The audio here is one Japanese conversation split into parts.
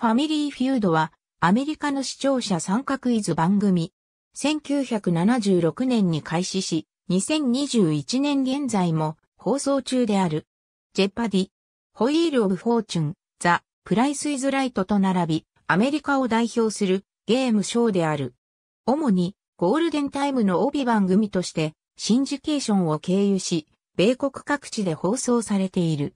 ファミリーフュードはアメリカの視聴者参画クイズ番組。1976年に開始し、2021年現在も放送中である。ジェパディ、ホイール・オブ・フォーチュン、ザ・プライス・イズ・ライトと並び、アメリカを代表するゲームショーである。主にゴールデンタイムの帯番組として、シンジケーションを経由し、米国各地で放送されている。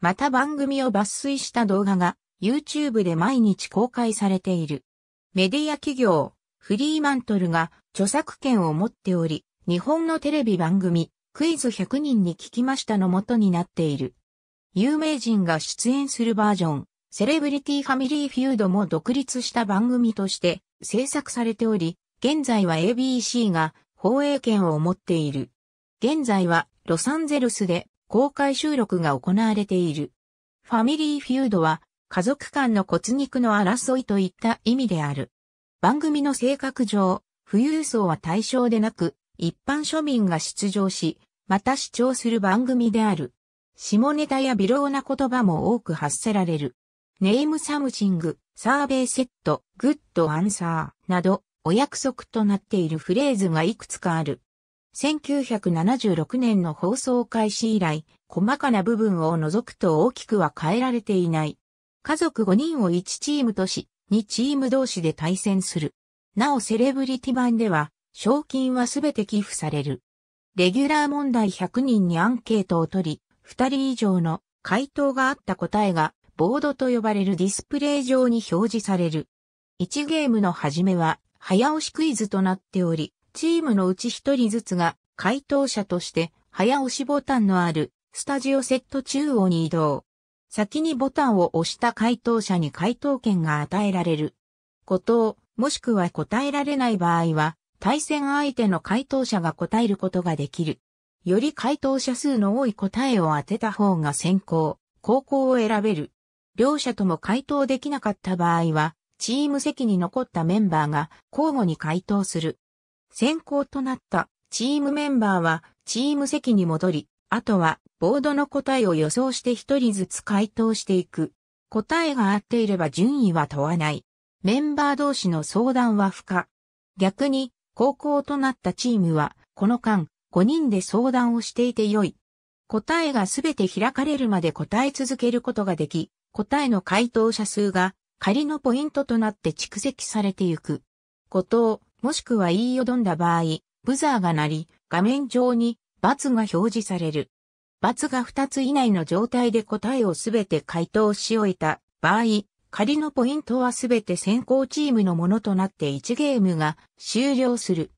また番組を抜粋した動画が YouTube で毎日公開されている。メディア企業、フリーマントルが著作権を持っており、日本のテレビ番組、クイズ100人に聞きましたの元になっている。有名人が出演するバージョン、セレブリティファミリーフュードも独立した番組として制作されており、現在は ABC が放映権を持っている。現在はロサンゼルスで公開収録が行われている。ファミリーフュードは家族間の骨肉の争いといった意味である。番組の性格上、富裕層は対象でなく、一般庶民が出場し、また視聴する番組である。下ネタや微量な言葉も多く発せられる。ネームサムシング、サーベイセット、グッドアンサーなど、お約束となっているフレーズがいくつかある。1976年の放送開始以来、細かな部分を除くと大きくは変えられていない。家族5人を1チームとし、2チーム同士で対戦する。なおセレブリティ版では、賞金はすべて寄付される。レギュラー問題100人にアンケートを取り、2人以上の回答があった答えが、ボードと呼ばれるディスプレイ上に表示される。1ゲームの始めは、早押しクイズとなっており、チームのうち1人ずつが、回答者として、早押しボタンのある、スタジオセット中央に移動。先にボタンを押した回答者に回答権が与えられる。こともしくは答えられない場合は、対戦相手の回答者が答えることができる。より回答者数の多い答えを当てた方が先行、後攻を選べる。両者とも回答できなかった場合は、チーム席に残ったメンバーが交互に回答する。先行となったチームメンバーはチーム席に戻り、あとは、ボードの答えを予想して一人ずつ回答していく。答えが合っていれば順位は問わない。メンバー同士の相談は不可。逆に、高校となったチームは、この間、5人で相談をしていて良い。答えがすべて開かれるまで答え続けることができ、答えの回答者数が仮のポイントとなって蓄積されてゆく。ことを、もしくは言いよどんだ場合、ブザーが鳴り、画面上に×が表示される。×が2つ以内の状態で答えをすべて回答し終えた場合、仮のポイントはすべて先行チームのものとなって1ゲームが終了する。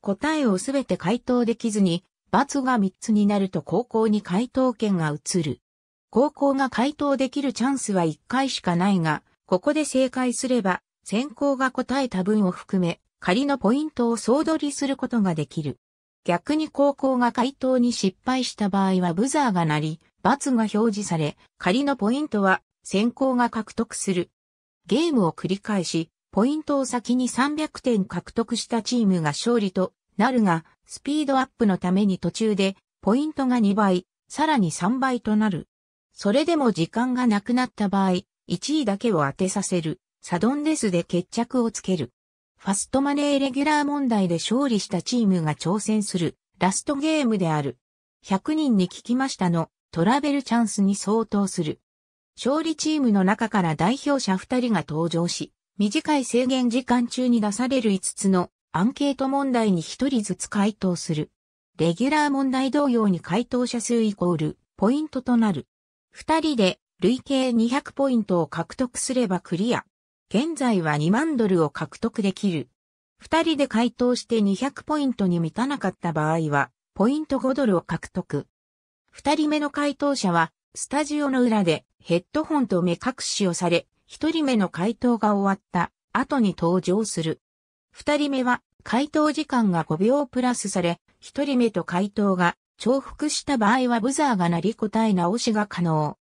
答えをすべて回答できずに、×が3つになると高校に回答権が移る。高校が回答できるチャンスは1回しかないが、ここで正解すれば、先行が答えた分を含め、仮のポイントを総取りすることができる。逆に高校が回答に失敗した場合はブザーが鳴り、罰が表示され、仮のポイントは先行が獲得する。ゲームを繰り返し、ポイントを先に300点獲得したチームが勝利となるが、スピードアップのために途中で、ポイントが2倍、さらに3倍となる。それでも時間がなくなった場合、1位だけを当てさせる、サドンデスで決着をつける。ファストマネーレギュラー問題で勝利したチームが挑戦するラストゲームである。100人に聞きましたのトラベルチャンスに相当する。勝利チームの中から代表者2人が登場し、短い制限時間中に出される5つのアンケート問題に1人ずつ回答する。レギュラー問題同様に回答者数イコールポイントとなる。2人で累計200ポイントを獲得すればクリア。現在は2万ドルを獲得できる。二人で回答して200ポイントに満たなかった場合は、ポイント5ドルを獲得。二人目の回答者は、スタジオの裏でヘッドホンと目隠しをされ、一人目の回答が終わった後に登場する。二人目は回答時間が5秒プラスされ、一人目と回答が重複した場合はブザーが鳴り答え直しが可能。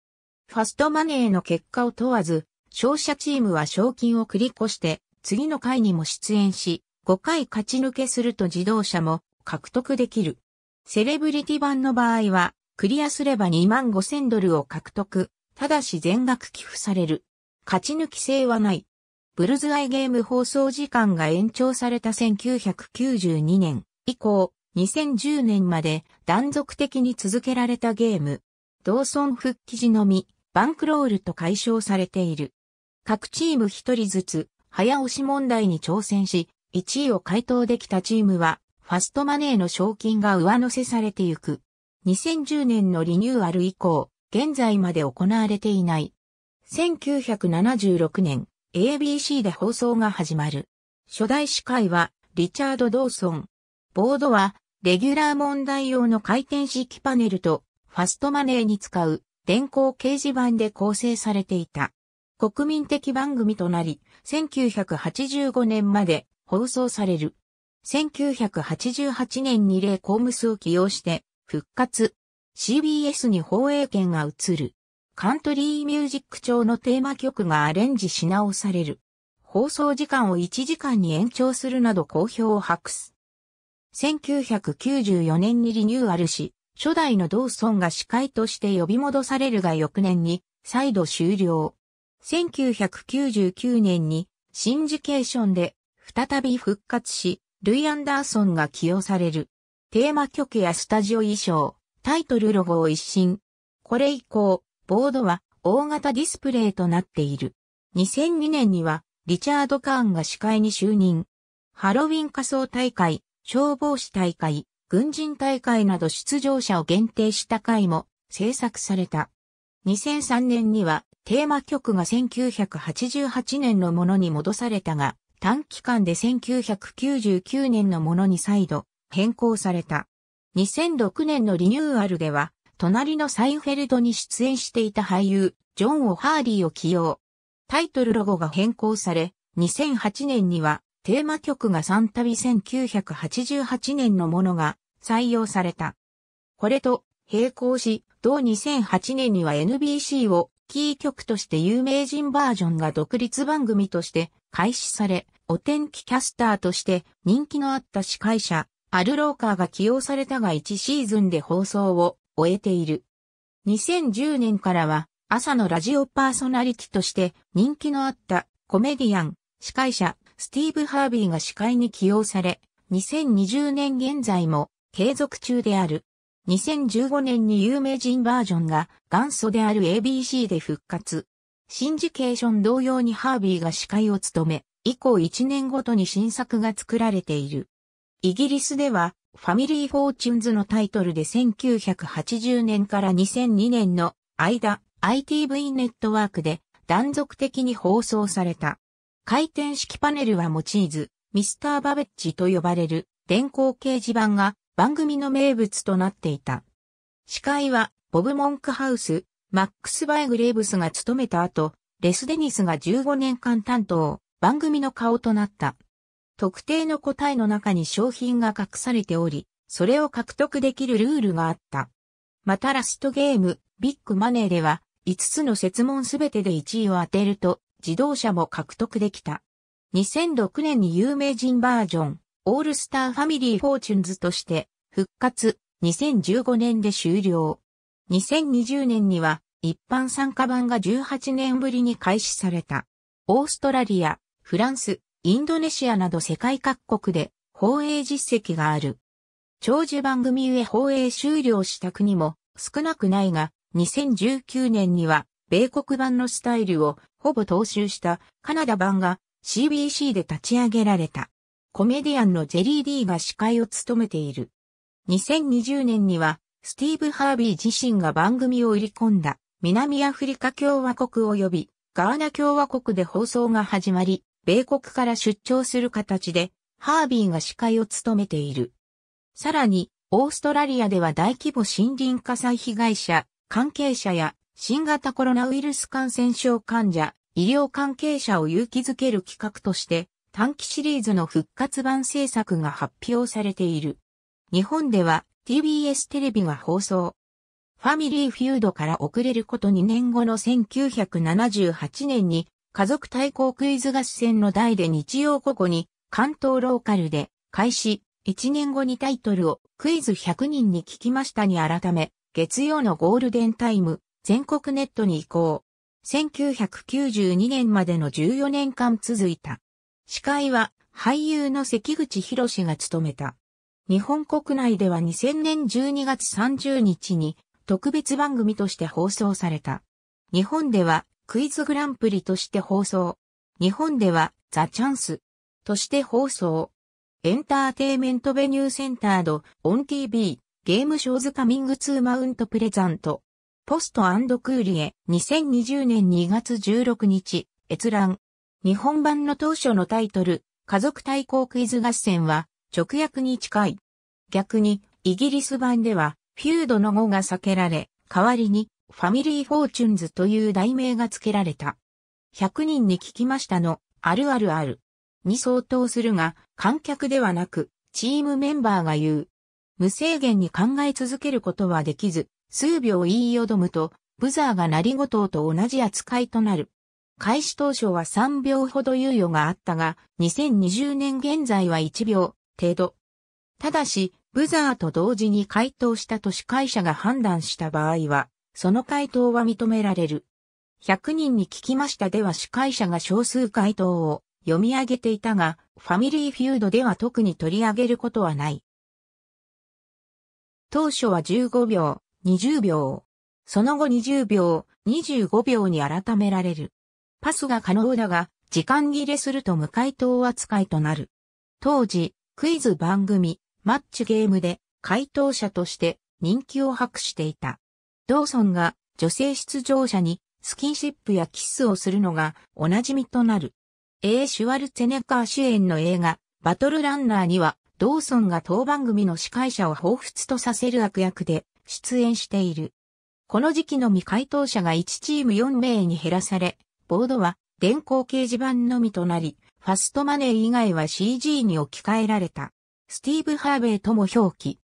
ファストマネーの結果を問わず、勝者チームは賞金を繰り越して、次の回にも出演し、5回勝ち抜けすると自動車も獲得できる。セレブリティ版の場合は、クリアすれば2万5千ドルを獲得、ただし全額寄付される。勝ち抜き性はない。ブルズアイゲーム放送時間が延長された1992年以降、2010年まで断続的に続けられたゲーム。同村復帰時のみ、バンクロールと解消されている。各チーム一人ずつ、早押し問題に挑戦し、1位を回答できたチームは、ファストマネーの賞金が上乗せされてゆく。2010年のリニューアル以降、現在まで行われていない。1976年、ABC で放送が始まる。初代司会は、リチャード・ドーソン。ボードは、レギュラー問題用の回転式パネルと、ファストマネーに使う、電光掲示板で構成されていた。国民的番組となり、1985年まで放送される。1988年にレコームスを起用して復活。CBS に放映権が移る。カントリーミュージック調のテーマ曲がアレンジし直される。放送時間を1時間に延長するなど好評を博す。1994年にリニューアルし、初代のドーソンが司会として呼び戻されるが翌年に再度終了。1999年にシンジケーションで再び復活し、ルイ・アンダーソンが起用される。テーマ曲やスタジオ衣装、タイトルロゴを一新。これ以降、ボードは大型ディスプレイとなっている。2002年にはリチャード・カーンが司会に就任。ハロウィン仮装大会、消防士大会、軍人大会など出場者を限定した会も制作された。2003年にはテーマ曲が1988年のものに戻されたが、短期間で1999年のものに再度変更された。2006年のリニューアルでは、隣のサインフェルドに出演していた俳優、ジョン・オ・ハーリーを起用。タイトルロゴが変更され、2008年にはテーマ曲が3度1988年のものが採用された。これと並行し、同2008年には NBC をキー局として有名人バージョンが独立番組として開始され、お天気キャスターとして人気のあった司会者、アルローカーが起用されたが1シーズンで放送を終えている。2010年からは朝のラジオパーソナリティとして人気のあったコメディアン、司会者、スティーブ・ハービーが司会に起用され、2020年現在も継続中である。2015年に有名人バージョンが元祖である ABC で復活。シンジケーション同様にハービーが司会を務め、以降1年ごとに新作が作られている。イギリスでは、ファミリー・フォーチュンズのタイトルで1980年から2002年の間、ITV ネットワークで断続的に放送された。回転式パネルは用いず、ミスター・バベッジと呼ばれる電光掲示板が番組の名物となっていた。司会は、ボブ・モンクハウス、マックス・バイ・グレーブスが務めた後、レス・デニスが15年間担当、番組の顔となった。特定の答えの中に商品が隠されており、それを獲得できるルールがあった。またラストゲーム、ビッグマネーでは、5つの設問すべてで1位を当てると、自動車も獲得できた。2006年に有名人バージョン、オールスターファミリーフォーチュンズとして復活2015年で終了。2020年には一般参加版が18年ぶりに開始された。オーストラリア、フランス、インドネシアなど世界各国で放映実績がある。長寿番組へ放映終了した国も少なくないが、2019年には米国版のスタイルをほぼ踏襲したカナダ版が CBC で立ち上げられた。コメディアンのジェリー・ディーが司会を務めている。2020年には、スティーブ・ハービー自身が番組を売り込んだ、南アフリカ共和国及び、ガーナ共和国で放送が始まり、米国から出張する形で、ハービーが司会を務めている。さらに、オーストラリアでは大規模森林火災被害者、関係者や新型コロナウイルス感染症患者、医療関係者を勇気づける企画として、短期シリーズの復活版制作が発表されている。日本では TBS テレビが放送。ファミリーフュードから遅れること2年後の1978年に家族対抗クイズ合戦の台で日曜午後に関東ローカルで開始1年後にタイトルをクイズ100人に聞きましたに改め月曜のゴールデンタイム全国ネットに移行1992年までの14年間続いた。司会は俳優の関口博士が務めた。日本国内では2000年12月30日に特別番組として放送された。日本ではクイズグランプリとして放送。日本ではザ・チャンスとして放送。エンターテイメントベニューセンタード、オン TV、ゲームショーズカミングツーマウントプレザント。ポストクーリエ2020年2月16日、閲覧。日本版の当初のタイトル、家族対抗クイズ合戦は直訳に近い。逆に、イギリス版では、フュードの語が避けられ、代わりに、ファミリーフォーチュンズという題名が付けられた。100人に聞きましたの、あるあるある。に相当するが、観客ではなく、チームメンバーが言う。無制限に考え続けることはできず、数秒言いよどむと、ブザーが鳴りごとうと同じ扱いとなる。開始当初は3秒ほど猶予があったが、2020年現在は1秒程度。ただし、ブザーと同時に回答したと司会者が判断した場合は、その回答は認められる。100人に聞きましたでは司会者が少数回答を読み上げていたが、ファミリーフュードでは特に取り上げることはない。当初は15秒、20秒、その後20秒、25秒に改められる。パスが可能だが、時間切れすると無回答扱いとなる。当時、クイズ番組、マッチゲームで回答者として人気を博していた。ドーソンが女性出場者にスキンシップやキスをするのがおなじみとなる。A. シュワルツェネッカー主演の映画、バトルランナーには、ドーソンが当番組の司会者を彷彿とさせる悪役で出演している。この時期の未回答者が1チーム4名に減らされ、ボードは電光掲示板のみとなり、ファストマネー以外は CG に置き換えられた。スティーブ・ハーベイとも表記。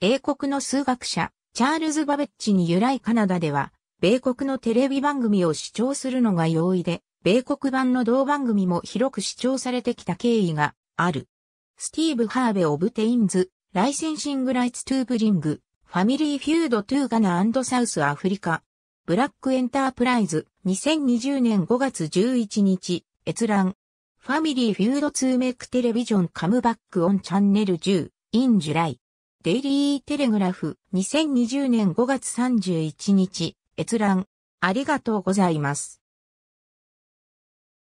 英国の数学者、チャールズ・バベッジに由来カナダでは、米国のテレビ番組を視聴するのが容易で、米国版の同番組も広く視聴されてきた経緯がある。スティーブ・ハーベ・オブ・テインズ、ライセンシング・ライツ・トゥーブリング、ファミリー・フュード・トゥーガナ・サウス・アフリカ、ブラックエンタープライズ、2020年5月11日、閲覧。ファミリーフュードツーメックテレビジョンカムバックオンチャンネル10、インジュライ。デイリーテレグラフ、2020年5月31日、閲覧。ありがとうございます。